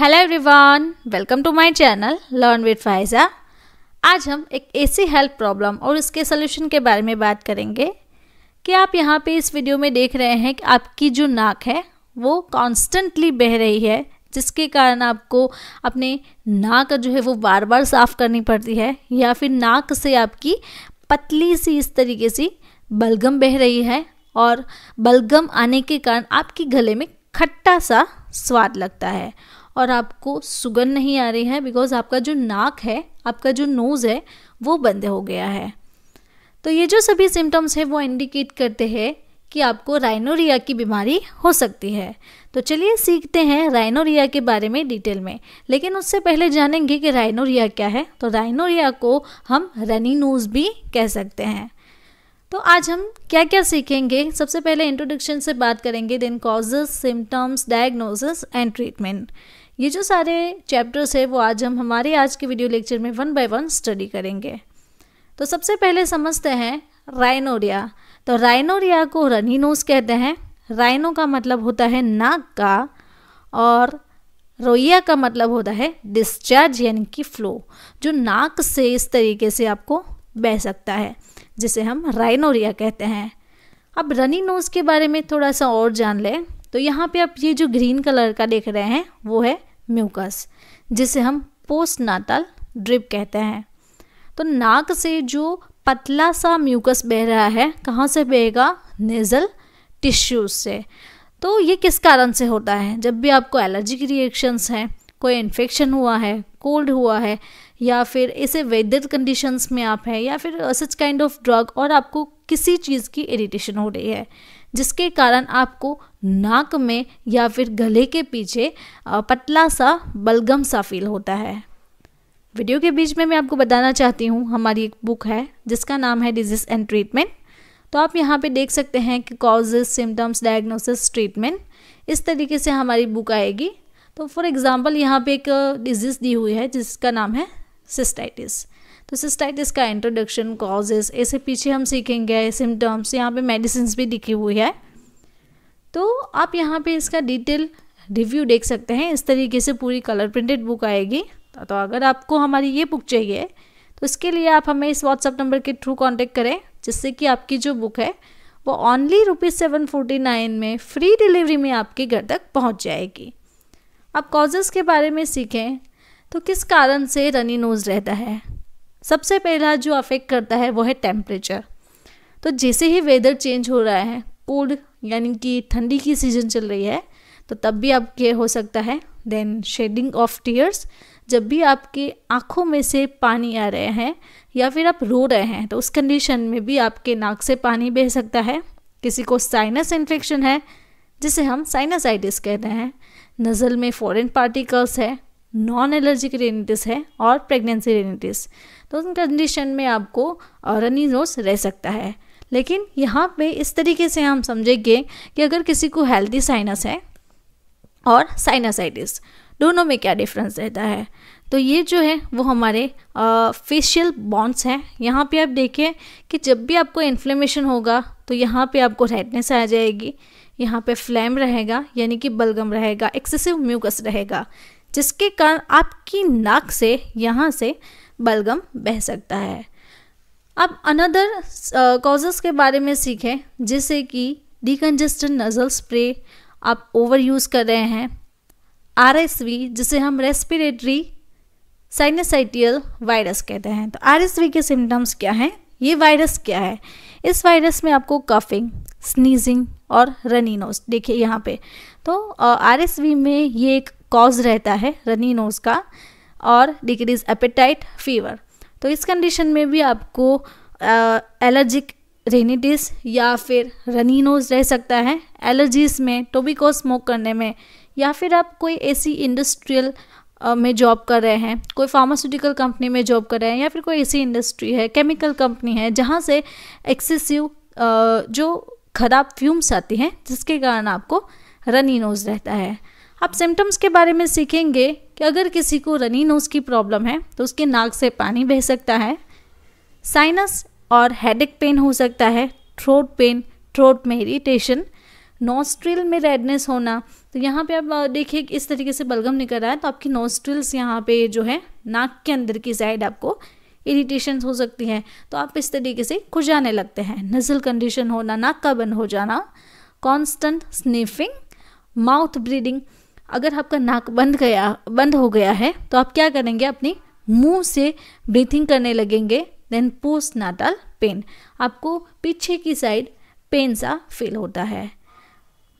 hello everyone welcome to my channel learn with Faiza आज हम एक ऐसी हेल्थ प्रॉब्लम और इसके सोल्यूशन के बारे में बात करेंगे कि आप यहाँ पे इस वीडियो में देख रहे हैं कि आपकी जो नाक है वो कॉन्स्टेंटली बह रही है जिसके कारण आपको अपने नाक जो है वो बार बार साफ करनी पड़ती है या फिर नाक से आपकी पतली सी इस तरीके से बलगम बह रही है और बलगम आने के कारण आपके गले में खट्टा सा स्वाद लगता है और आपको सुगंध नहीं आ रही है बिकॉज आपका जो नाक है आपका जो नोज़ है वो बंद हो गया है तो ये जो सभी सिम्टम्स हैं वो इंडिकेट करते हैं कि आपको राइनोरिया की बीमारी हो सकती है तो चलिए सीखते हैं राइनोरिया के बारे में डिटेल में लेकिन उससे पहले जानेंगे कि राइनोरिया क्या है तो राइनोरिया को हम रनी नोज भी कह सकते हैं तो आज हम क्या क्या सीखेंगे सबसे पहले इंट्रोडक्शन से बात करेंगे then causes symptoms diagnosis and treatment ये जो सारे चैप्टर्स है वो आज हम हमारे आज के वीडियो लेक्चर में वन बाय वन स्टडी करेंगे तो सबसे पहले समझते हैं राइनोरिया तो राइनोरिया को रनी नोज कहते हैं राइनो का मतलब होता है नाक का और रोइया का मतलब होता है डिस्चार्ज यानी कि फ्लो जो नाक से इस तरीके से आपको बह सकता है जिसे हम राइनोरिया कहते हैं अब रनी नोज के बारे में थोड़ा सा और जान लें तो यहाँ पे आप ये जो ग्रीन कलर का देख रहे हैं वो है म्यूकस जिसे हम पोस्ट नाटल ड्रिप कहते हैं तो नाक से जो पतला सा म्यूकस बह रहा है कहाँ से बहेगा नेज़ल टिश्यूज से तो ये किस कारण से होता है जब भी आपको एलर्जी की रिएक्शंस हैं कोई इन्फेक्शन हुआ है कोल्ड हुआ है या फिर ऐसे वेदर कंडीशंस में आप हैं या फिर सच काइंड ऑफ ड्रग और आपको किसी चीज़ की इरिटेशन हो रही है जिसके कारण आपको नाक में या फिर गले के पीछे पतला सा बलगम सा फील होता है वीडियो के बीच में मैं आपको बताना चाहती हूँ हमारी एक बुक है जिसका नाम है डिजीज़ एंड ट्रीटमेंट तो आप यहाँ पे देख सकते हैं कि कॉजेज सिम्टम्स डायग्नोसिस ट्रीटमेंट इस तरीके से हमारी बुक आएगी तो फॉर एग्ज़ाम्पल यहाँ पे एक डिजीज़ दी हुई है जिसका नाम है सिस्टाइटिस तो सिस्टाइटिस का इंट्रोडक्शन कॉजेस ऐसे पीछे हम सीखेंगे सिम्टम्स यहाँ पे मेडिसिन भी लिखी हुई है तो आप यहाँ पे इसका डिटेल रिव्यू देख सकते हैं इस तरीके से पूरी कलर प्रिंटेड बुक आएगी तो, तो अगर आपको हमारी ये बुक चाहिए तो इसके लिए आप हमें इस व्हाट्सअप नंबर के थ्रू कॉन्टेक्ट करें जिससे कि आपकी जो बुक है वो only rupees seven forty nine में फ्री डिलीवरी में आपके घर तक पहुंच जाएगी आप कॉजेज़ के बारे में सीखें तो किस कारण से रनी नोज़ रहता है सबसे पहला जो अफेक्ट करता है वो है टेम्परेचर तो जैसे ही वेदर चेंज हो रहा है कोल्ड यानी कि ठंडी की सीजन चल रही है तो तब भी आपके हो सकता है देन शेडिंग ऑफ टीयर्स जब भी आपके आँखों में से पानी आ रहे हैं या फिर आप रो रहे हैं तो उस कंडीशन में भी आपके नाक से पानी बह सकता है किसी को साइनस इन्फेक्शन है जिसे हम साइनसाइटिस कहते हैं नज़ल में फॉरेन पार्टिकल्स है नॉन एलर्जिक रेनिटिस है और प्रेगनेंसी रेनिटिस तो उन कंडीशन में आपको रनी नोज रह सकता है लेकिन यहाँ पे इस तरीके से हम समझेंगे कि अगर किसी को हेल्दी साइनस है और साइनासाइटिस दोनों में क्या डिफरेंस रहता है तो ये जो है वो हमारे फेशियल बॉन्ड्स हैं यहाँ पे आप देखें कि जब भी आपको इन्फ्लेमेशन होगा तो यहाँ पे आपको रेडनेस आ जाएगी यहाँ पे फ्लैम रहेगा यानी कि बलगम रहेगा एक्सेसिव म्यूकस रहेगा जिसके कारण आपकी नाक से यहाँ से बलगम बह सकता है अब अनदर कॉजेस uh, के बारे में सीखें जैसे कि डिकन्जेस्टेड नज़ल स्प्रे आप ओवर यूज़ कर रहे हैं आर जिसे हम रेस्पिरेटरी साइनसाइटियल वायरस कहते हैं तो आर के सिम्टम्स क्या हैं ये वायरस क्या है इस वायरस में आपको कफिंग स्नीजिंग और रनी नोज देखिए यहाँ पे तो आर uh, में ये एक कॉज रहता है रनी नोज का और डिक्रीज एपेटाइट फीवर तो इस कंडीशन में भी आपको एलर्जिक रेनिटिस या फिर रनी नोज रह सकता है एलर्जीज में टोबिको स्मोक करने में या फिर आप कोई ऐसी इंडस्ट्रियल में जॉब कर रहे हैं कोई फार्मास्यूटिकल कंपनी में जॉब कर रहे हैं या फिर कोई ऐसी इंडस्ट्री है केमिकल कंपनी है जहाँ से एक्सेसिव जो खराब फ्यूम्स आती हैं जिसके कारण आपको रनी नोज रहता है आप सिम्टम्स के बारे में सीखेंगे कि अगर किसी को रनी नोज की प्रॉब्लम है तो उसके नाक से पानी बह सकता है साइनस और हेडेक पेन हो सकता है थ्रोट पेन थ्रोट में इरीटेशन नोस्ट्रिल में रेडनेस होना तो यहाँ पे आप देखिए इस तरीके से बलगम निकल रहा है तो आपकी नोस्ट्रिल्स यहाँ पे जो है नाक के अंदर की साइड आपको इरीटेशन हो सकती है तो आप इस तरीके से खुजाने लगते हैं नजल कंडीशन होना नाक का बंद हो जाना कॉन्स्टेंट स्नीफिंग माउथ ब्रीडिंग अगर आपका नाक बंद गया बंद हो गया है तो आप क्या करेंगे अपने मुंह से ब्रीथिंग करने लगेंगे देन पोस्ट नाटाल पेन आपको पीछे की साइड पेन सा फील होता है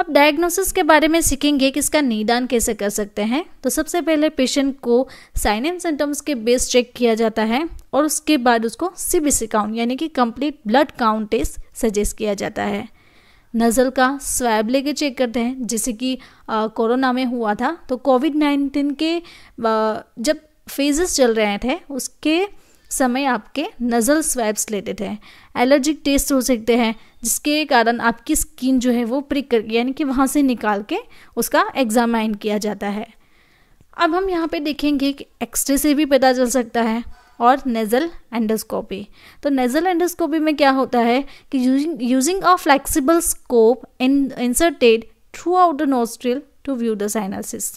अब डायग्नोसिस के बारे में सीखेंगे कि इसका निदान कैसे कर सकते हैं तो सबसे पहले पेशेंट को साइन एंड सिम्टम्स के बेस चेक किया जाता है और उसके बाद उसको सीबीसी काउंट यानी कि complete blood count test suggest किया जाता है नज़ल का स्वैब लेके चेक करते हैं जैसे कि कोरोना में हुआ था तो कोविड नाइन्टीन के आ, जब फेजेस चल रहे थे उसके समय आपके नज़ल स्वैब्स लेते थे एलर्जिक टेस्ट हो सकते हैं जिसके कारण आपकी स्किन जो है वो प्रिक कर यानी कि वहाँ से निकाल के उसका एग्जामाइन किया जाता है अब हम यहाँ पे देखेंगे कि एक्सरे से भी पता चल सकता है और नेज़ल एंडोस्कोपी तो नेज़ल एंडोस्कोपी में क्या होता है कि using a flexible scope in inserted through out the nostril to view the sinuses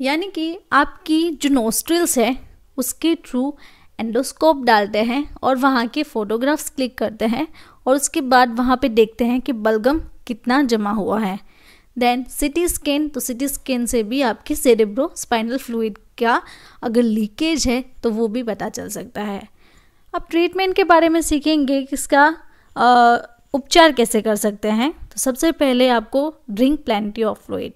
यानी कि आपकी जो नोस्ट्रिल्स है उसके थ्रू एंडोस्कोप डालते हैं और वहाँ के फ़ोटोग्राफ्स क्लिक करते हैं और उसके बाद वहाँ पे देखते हैं कि बलगम कितना जमा हुआ है देन सिटी स्कैन तो सिटी स्कैन से भी आपकी सेरेब्रो स्पाइनल फ्लूड का अगर लीकेज है तो वो भी पता चल सकता है अब ट्रीटमेंट के बारे में सीखेंगे कि इसका उपचार कैसे कर सकते हैं तो सबसे पहले आपको drink plenty of fluid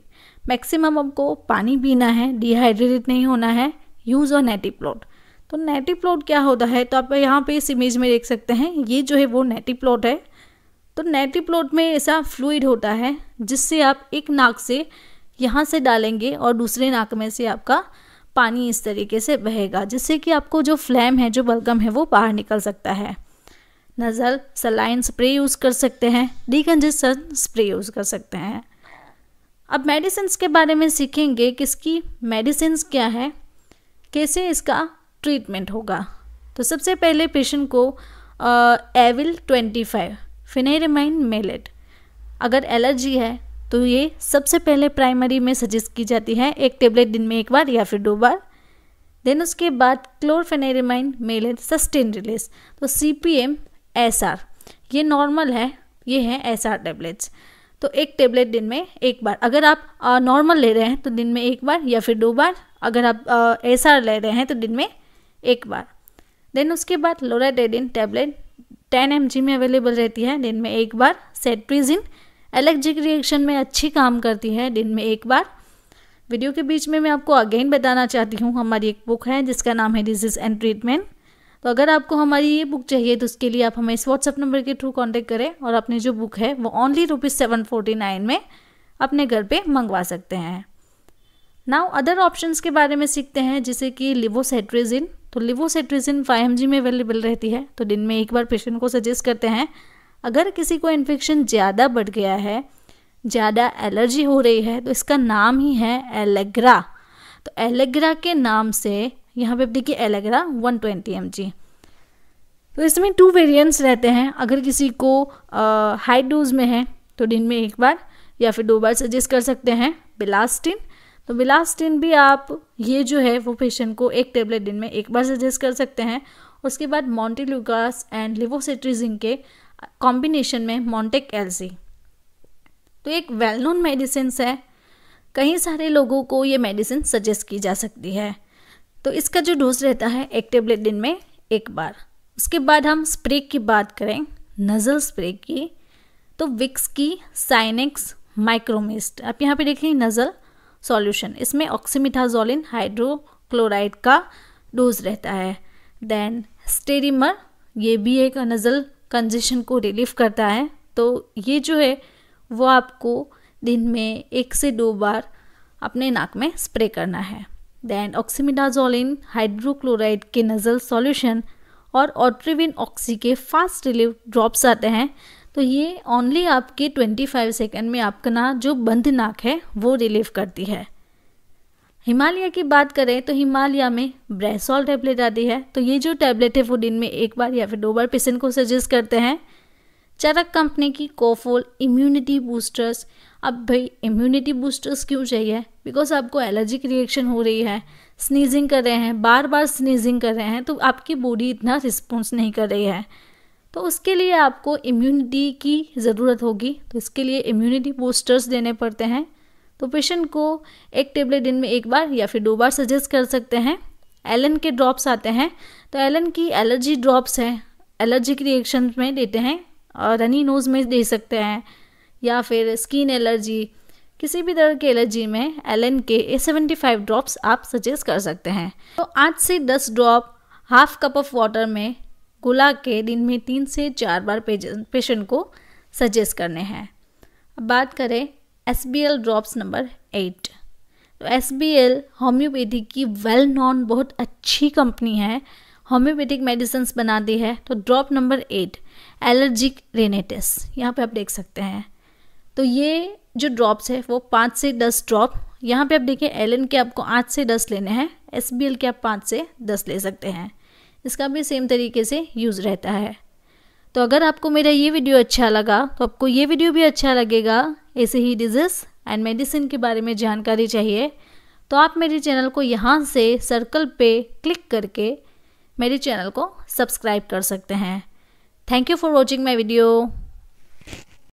maximum आपको पानी पीना है डिहाइड्रेटेड नहीं होना है यूज़ और प्लॉट तो प्लॉट क्या होता है तो आप यहाँ पे इस इमेज में देख सकते हैं ये जो है वो प्लॉट है तो प्लॉट में ऐसा फ्लूड होता है जिससे आप एक नाक से यहाँ से डालेंगे और दूसरे नाक में से आपका पानी इस तरीके से बहेगा जिससे कि आपको जो फ्लैम है जो बलगम है वो बाहर निकल सकता है नज़ल सलाइन स्प्रे यूज़ कर सकते हैं डिकन्जेसन स्प्रे यूज़ कर सकते हैं अब मेडिसिन के बारे में सीखेंगे कि इसकी मेडिसिन क्या है कैसे इसका ट्रीटमेंट होगा तो सबसे पहले पेशेंट को Avil twenty five pheniramine maleate अगर एलर्जी है तो ये सबसे पहले प्राइमरी में सजेस्ट की जाती है एक टेबलेट दिन में एक बार या फिर दो बार देन उसके बाद क्लोरफेनेरिमाइन मेलेट सस्टेन रिलीज तो C P M S R ये नॉर्मल है ये है एस आर टेबलेट्स तो एक टेबलेट दिन में एक बार अगर आप नॉर्मल ले रहे हैं तो दिन में एक बार या फिर दो बार अगर आप एस आर ले रहे हैं तो दिन में एक बार देन उसके बाद लोराडेडिन टेबलेट टेन एम में अवेलेबल रहती है दिन में एक बार सेट्रीजिन एलर्जिक रिएक्शन में अच्छी काम करती है दिन में एक बार वीडियो के बीच में मैं आपको अगेन बताना चाहती हूँ हमारी एक बुक है जिसका नाम है डिजीज़ एंड ट्रीटमेंट तो अगर आपको हमारी ये बुक चाहिए तो उसके लिए आप हमें इस व्हाट्सएप नंबर के थ्रू कॉन्टेक्ट करें और अपनी जो बुक है वो only rupees seven forty nine में अपने घर पे मंगवा सकते हैं नाउ अदर ऑप्शंस के बारे में सीखते हैं जैसे कि लिवोसेट्रेजिन तो लिवोसेट्रिजिन एम में अवेलेबल रहती है तो दिन में एक बार पेशेंट को सजेस्ट करते हैं अगर किसी को इन्फेक्शन ज़्यादा बढ़ गया है ज़्यादा एलर्जी हो रही है तो इसका नाम ही है एलेग्रा तो एलेग्रा के नाम से यहाँ पे आप देखिए एलेग्रा 120 ट्वेंटी तो इसमें टू वेरिएंट्स रहते हैं अगर किसी को हाई डोज में है तो दिन में एक बार या फिर दो बार सजेस्ट कर सकते हैं बिलास्टिन तो बिलास्टिन भी आप ये जो है वो पेशेंट को एक टेबलेट दिन में एक बार सजेस्ट कर सकते हैं उसके बाद मॉन्टेलुगास एंड लिवोसिट्रीजिंग के कॉम्बिनेशन में मॉन्टेक एलसी तो एक वेल नोन मेडिसिन है कई सारे लोगों को ये मेडिसिन सजेस्ट की जा सकती है तो इसका जो डोज रहता है एक टेबलेट दिन में एक बार उसके बाद हम स्प्रे की बात करें नज़ल स्प्रे की तो विक्स की साइनिक्स माइक्रोमिस्ट आप यहाँ पे देखें नज़ल सॉल्यूशन इसमें ऑक्सीमिथाजोलिन हाइड्रोक्लोराइड का डोज रहता है देन स्टेरिमर ये भी एक नज़ल कंजेशन को रिलीफ करता है तो ये जो है वो आपको दिन में एक से दो बार अपने नाक में स्प्रे करना है देन ऑक्सीमिडाजोलिन हाइड्रोक्लोराइड के नज़ल सॉल्यूशन और ऑट्रीविन ऑक्सी के फास्ट रिलीफ ड्रॉप्स आते हैं तो ये ओनली आपके 25 सेकेंड में आपका जो बंद नाक है वो रिलीव करती है हिमालय की बात करें तो हिमालय में ब्रेसॉल टैबलेट आती है तो ये जो टैबलेट है वो दिन में एक बार या फिर दो बार पेशेंट को सजेस्ट करते हैं चरक कंपनी की कोफोल इम्यूनिटी बूस्टर्स अब भाई इम्यूनिटी बूस्टर्स क्यों चाहिए बिकॉज आपको एलर्जिक रिएक्शन हो रही है स्नीजिंग कर रहे हैं बार बार स्नीजिंग कर रहे हैं तो आपकी बॉडी इतना रिस्पॉन्स नहीं कर रही है तो उसके लिए आपको इम्यूनिटी की ज़रूरत होगी तो इसके लिए इम्यूनिटी बूस्टर्स देने पड़ते हैं तो पेशेंट को एक टेबलेट दिन में एक बार या फिर दो बार सजेस्ट कर सकते हैं एलन के ड्रॉप्स आते हैं तो एलन की एलर्जी ड्रॉप्स हैं एलर्जिक रिएक्शन में देते हैं और रनी नोज़ में दे सकते हैं या फिर स्किन एलर्जी किसी भी तरह के एलर्जी में एलन के ए सेवेंटी फाइव ड्रॉप्स आप सजेस्ट कर सकते हैं तो आठ से दस drop half cup of water में कुला के दिन में तीन से चार बार पेशेंट को सजेस्ट करने हैं अब बात करें S B L drops number eight तो एस बी एल होम्योपैथी की वेल नॉन बहुत अच्छी कंपनी है होम्योपैथिक मेडिसिन बनाती है तो drop number eight allergic rhinitis यहाँ पे आप देख सकते हैं तो ये जो ड्रॉप्स है वो पाँच से दस ड्रॉप यहाँ पे आप देखिए एल के आपको आठ से दस लेने हैं एस बी एल के आप पाँच से दस ले सकते हैं इसका भी सेम तरीके से यूज़ रहता है तो अगर आपको मेरा ये वीडियो अच्छा लगा तो आपको ये वीडियो भी अच्छा लगेगा ऐसे ही डिजीज़ एंड मेडिसिन के बारे में जानकारी चाहिए तो आप मेरे चैनल को यहाँ से सर्कल पे क्लिक करके मेरे चैनल को सब्सक्राइब कर सकते हैं thank you for watching my video